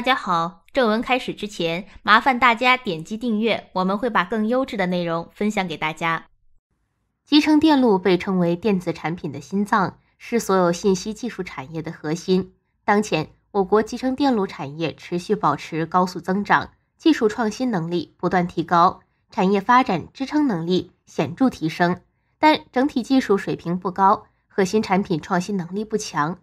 大家好，正文开始之前，麻烦大家点击订阅，我们会把更优质的内容分享给大家。集成电路被称为电子产品的心脏，是所有信息技术产业的核心。当前，我国集成电路产业持续保持高速增长，技术创新能力不断提高，产业发展支撑能力显著提升，但整体技术水平不高，核心产品创新能力不强。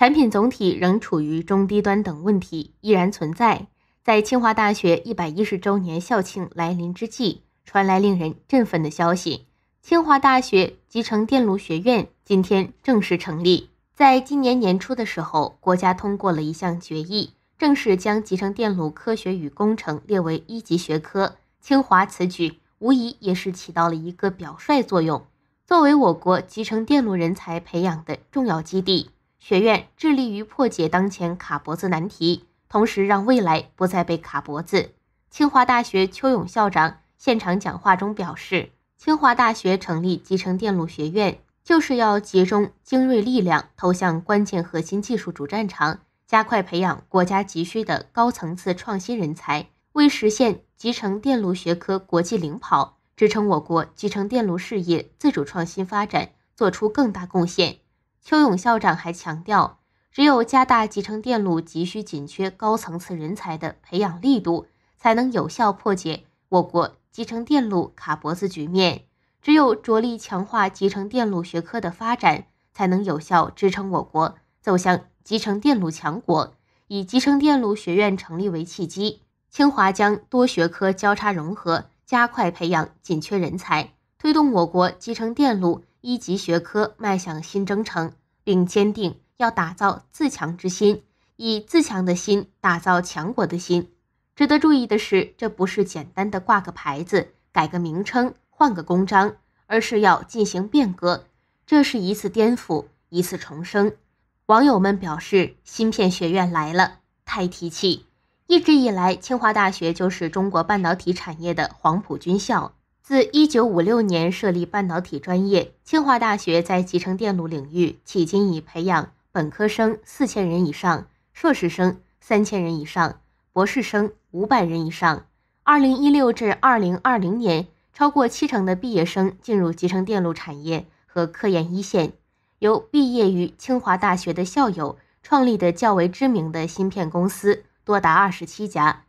产品总体仍处于中低端，等问题依然存在。在清华大学一百一十周年校庆来临之际，传来令人振奋的消息：清华大学集成电路学院今天正式成立。在今年年初的时候，国家通过了一项决议，正式将集成电路科学与工程列为一级学科。清华此举无疑也是起到了一个表率作用，作为我国集成电路人才培养的重要基地。学院致力于破解当前卡脖子难题，同时让未来不再被卡脖子。清华大学邱勇校长现场讲话中表示：“清华大学成立集成电路学院，就是要集中精锐力量，投向关键核心技术主战场，加快培养国家急需的高层次创新人才，为实现集成电路学科国际领跑，支撑我国集成电路事业自主创新发展，做出更大贡献。”邱勇校长还强调，只有加大集成电路急需紧缺高层次人才的培养力度，才能有效破解我国集成电路卡脖子局面。只有着力强化集成电路学科的发展，才能有效支撑我国走向集成电路强国。以集成电路学院成立为契机，清华将多学科交叉融合，加快培养紧缺人才，推动我国集成电路。一级学科迈向新征程，并坚定要打造自强之心，以自强的心打造强国的心。值得注意的是，这不是简单的挂个牌子、改个名称、换个公章，而是要进行变革，这是一次颠覆，一次重生。网友们表示：“芯片学院来了，太提气！”一直以来，清华大学就是中国半导体产业的黄埔军校。自1956年设立半导体专业，清华大学在集成电路领域迄今已培养本科生4000人以上，硕士生3000人以上，博士生500人以上。2016至2020年，超过七成的毕业生进入集成电路产业和科研一线。由毕业于清华大学的校友创立的较为知名的芯片公司多达27家。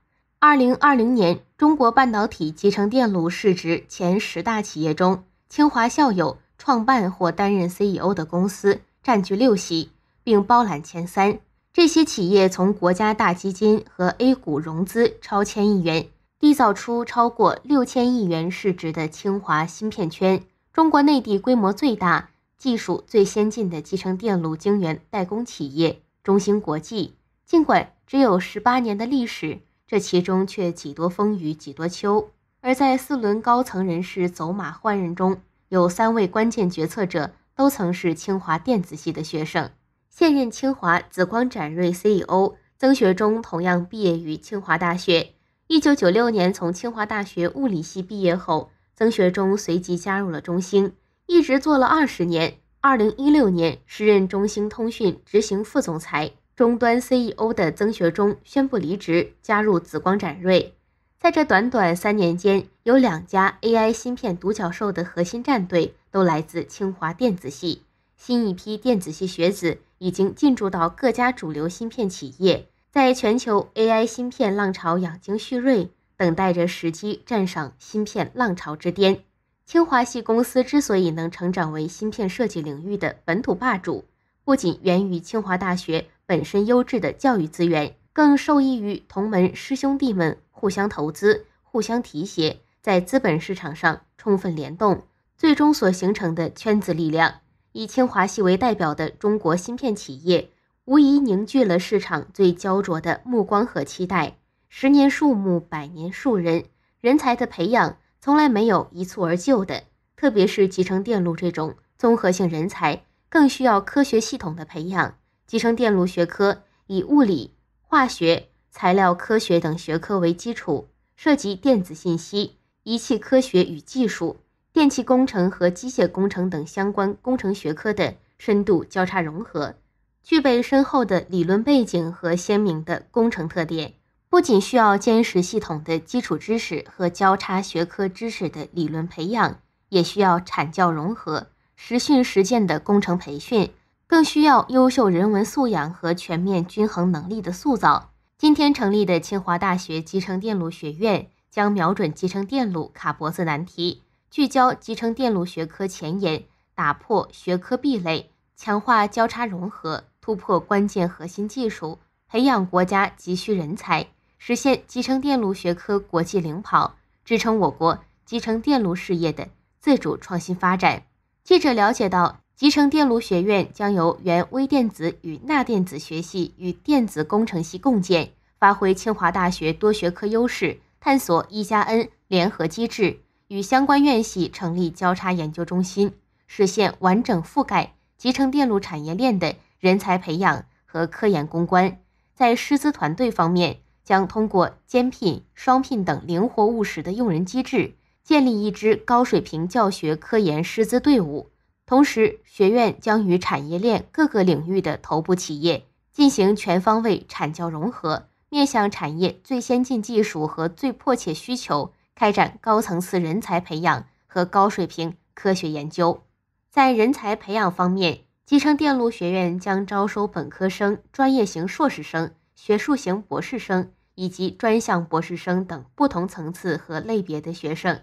二零二零年，中国半导体集成电路市值前十大企业中，清华校友创办或担任 CEO 的公司占据六席，并包揽前三。这些企业从国家大基金和 A 股融资超千亿元，缔造出超过六千亿元市值的清华芯片圈。中国内地规模最大、技术最先进的集成电路晶圆代工企业中芯国际，尽管只有十八年的历史。这其中却几多风雨几多秋。而在四轮高层人士走马换人中，有三位关键决策者都曾是清华电子系的学生。现任清华紫光展锐 CEO 曾学忠同样毕业于清华大学。一九九六年从清华大学物理系毕业后，曾学忠随即加入了中兴，一直做了二十年。二零一六年，时任中兴通讯执行副总裁。终端 CEO 的曾学忠宣布离职，加入紫光展锐。在这短短三年间，有两家 AI 芯片独角兽的核心战队都来自清华电子系。新一批电子系学子已经进驻到各家主流芯片企业，在全球 AI 芯片浪潮养精蓄锐，等待着时机站上芯片浪潮之巅。清华系公司之所以能成长为芯片设计领域的本土霸主。不仅源于清华大学本身优质的教育资源，更受益于同门师兄弟们互相投资、互相提携，在资本市场上充分联动，最终所形成的圈子力量。以清华系为代表的中国芯片企业，无疑凝聚了市场最焦灼的目光和期待。十年树木，百年树人，人才的培养从来没有一蹴而就的，特别是集成电路这种综合性人才。更需要科学系统的培养，集成电路学科以物理、化学、材料科学等学科为基础，涉及电子信息、仪器科学与技术、电气工程和机械工程等相关工程学科的深度交叉融合，具备深厚的理论背景和鲜明的工程特点。不仅需要坚实系统的基础知识和交叉学科知识的理论培养，也需要产教融合。实训实践的工程培训，更需要优秀人文素养和全面均衡能力的塑造。今天成立的清华大学集成电路学院，将瞄准集成电路卡脖子难题，聚焦集成电路学科前沿，打破学科壁垒，强化交叉融合，突破关键核心技术，培养国家急需人才，实现集成电路学科国际领跑，支撑我国集成电路事业的自主创新发展。记者了解到，集成电路学院将由原微电子与钠电子学系与电子工程系共建，发挥清华大学多学科优势，探索“一加 N” 联合机制，与相关院系成立交叉研究中心，实现完整覆盖集成电路产业链的人才培养和科研攻关。在师资团队方面，将通过兼聘、双聘等灵活务实的用人机制。建立一支高水平教学、科研、师资队伍，同时学院将与产业链各个领域的头部企业进行全方位产教融合，面向产业最先进技术和最迫切需求，开展高层次人才培养和高水平科学研究。在人才培养方面，集成电路学院将招收本科生、专业型硕士生、学术型博士生以及专项博士生等不同层次和类别的学生。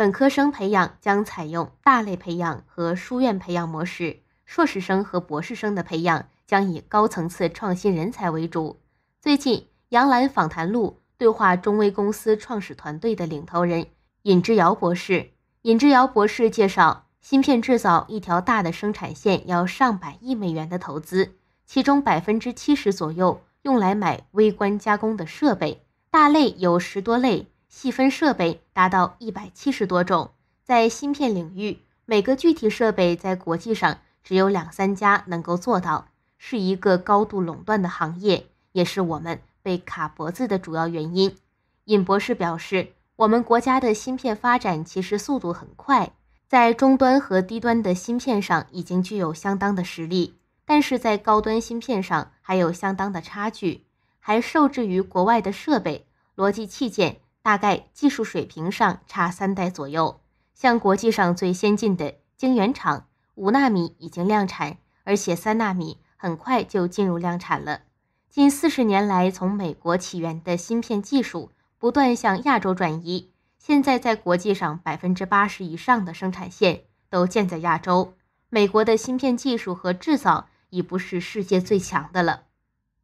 本科生培养将采用大类培养和书院培养模式，硕士生和博士生的培养将以高层次创新人才为主。最近，《杨澜访谈录》对话中微公司创始团队的领头人尹志尧博士。尹志尧博士介绍，芯片制造一条大的生产线要上百亿美元的投资，其中百分之七十左右用来买微观加工的设备，大类有十多类。细分设备达到一百七十多种，在芯片领域，每个具体设备在国际上只有两三家能够做到，是一个高度垄断的行业，也是我们被卡脖子的主要原因。尹博士表示，我们国家的芯片发展其实速度很快，在中端和低端的芯片上已经具有相当的实力，但是在高端芯片上还有相当的差距，还受制于国外的设备、逻辑器件。大概技术水平上差三代左右，像国际上最先进的晶圆厂，五纳米已经量产，而且三纳米很快就进入量产了。近四十年来，从美国起源的芯片技术不断向亚洲转移，现在在国际上百分之八十以上的生产线都建在亚洲。美国的芯片技术和制造已不是世界最强的了，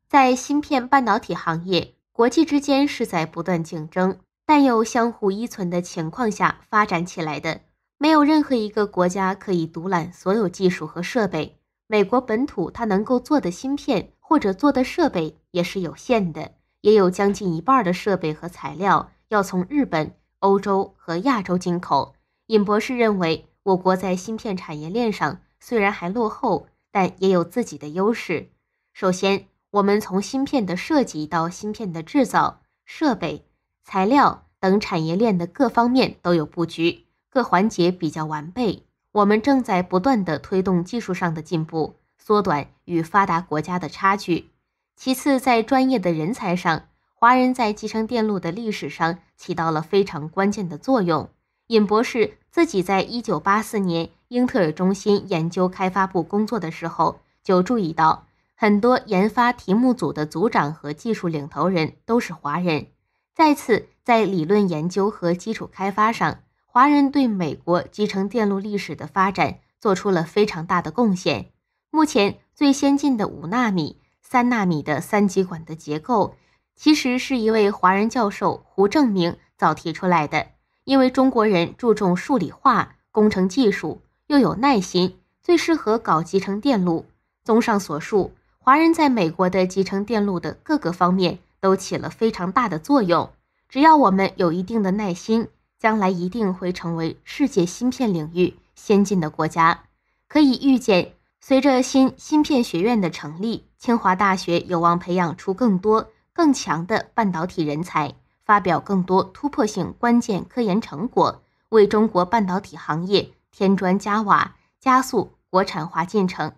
在芯片半导体行业，国际之间是在不断竞争。但又相互依存的情况下发展起来的，没有任何一个国家可以独揽所有技术和设备。美国本土它能够做的芯片或者做的设备也是有限的，也有将近一半的设备和材料要从日本、欧洲和亚洲进口。尹博士认为，我国在芯片产业链上虽然还落后，但也有自己的优势。首先，我们从芯片的设计到芯片的制造设备。材料等产业链的各方面都有布局，各环节比较完备。我们正在不断地推动技术上的进步，缩短与发达国家的差距。其次，在专业的人才上，华人在集成电路的历史上起到了非常关键的作用。尹博士自己在一九八四年英特尔中心研究开发部工作的时候，就注意到很多研发题目组的组长和技术领头人都是华人。再次在理论研究和基础开发上，华人对美国集成电路历史的发展做出了非常大的贡献。目前最先进的五纳米、三纳米的三极管的结构，其实是一位华人教授胡正明早提出来的。因为中国人注重数理化、工程技术，又有耐心，最适合搞集成电路。综上所述，华人在美国的集成电路的各个方面。都起了非常大的作用。只要我们有一定的耐心，将来一定会成为世界芯片领域先进的国家。可以预见，随着新芯片学院的成立，清华大学有望培养出更多更强的半导体人才，发表更多突破性关键科研成果，为中国半导体行业添砖加瓦，加速国产化进程。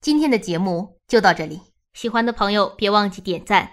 今天的节目就到这里，喜欢的朋友别忘记点赞。